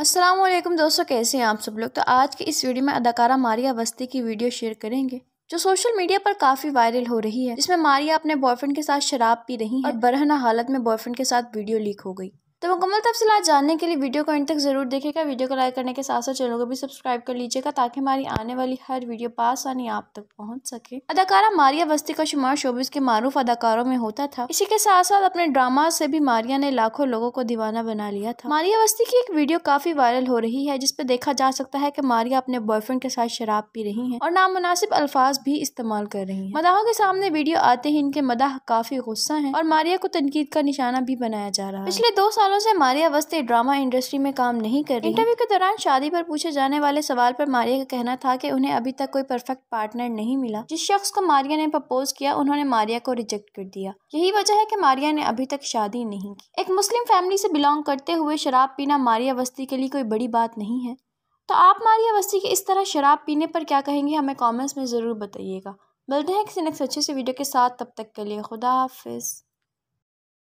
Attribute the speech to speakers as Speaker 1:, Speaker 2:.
Speaker 1: असलम दोस्तों कैसे हैं आप सब लोग तो आज के इस वीडियो में अदाकारा मारिया वस्ती की वीडियो शेयर करेंगे जो सोशल मीडिया पर काफी वायरल हो रही है जिसमें मारिया अपने बॉयफ्रेंड के साथ शराब पी रही है और बरहना हालत में बॉयफ्रेंड के साथ वीडियो लीक हो गई तो मुकम्मल तफसलात जानने के लिए वीडियो को एंड तक ज़रूर देखेगा वीडियो को लाइक करने के साथ साथ चैनल को भी सब्सक्राइब कर लीजिएगा ताकि हमारी आने वाली हर वीडियो आनी आप तक पहुंच सके अदाकारा मारिया बस्ती का शुमार शोबिस के मारूफ अदाकारों में होता था इसी के साथ साथ अपने ड्रामा से भी मारिया ने लाखों लोगों को दीवाना बना लिया था मारिया बस्ती की एक वीडियो काफी वायरल हो रही है जिसपे देखा जा सकता है की मारिया अपने बॉयफ्रेंड के साथ शराब पी रही है और नामनासिब अल्फाज भी इस्तेमाल कर रही है मदाहों के सामने वीडियो आते ही इनके मदाह काफी गुस्सा है और मारिया को तनकीद का निशाना भी बनाया जा रहा है पिछले दो साल सालों से मारिया वस्ती ड्रामा इंडस्ट्री में काम नहीं कर रही इंटरव्यू के दौरान शादी पर पूछे जाने वाले सवाल पर मारिया का कहना था कि उन्हें अभी तक कोई परफेक्ट पार्टनर नहीं मिला जिस शख्स को मारिया ने प्रपोज किया उन्होंने मारिया को रिजेक्ट कर दिया यही वजह है की मारिया ने अभी तक शादी नहीं की एक मुस्लिम फैमिली से बिलोंग करते हुए शराब पीना मारिया वस्ती के लिए कोई बड़ी बात नहीं है तो आप मारिया वस्ती के इस तरह शराब पीने पर क्या कहेंगे हमें कॉमेंट्स में ज़रूर बताइएगा मिलते हैं किसी नेक्स्ट अच्छे से वीडियो के साथ तब तक के लिए खुदा हाफिज़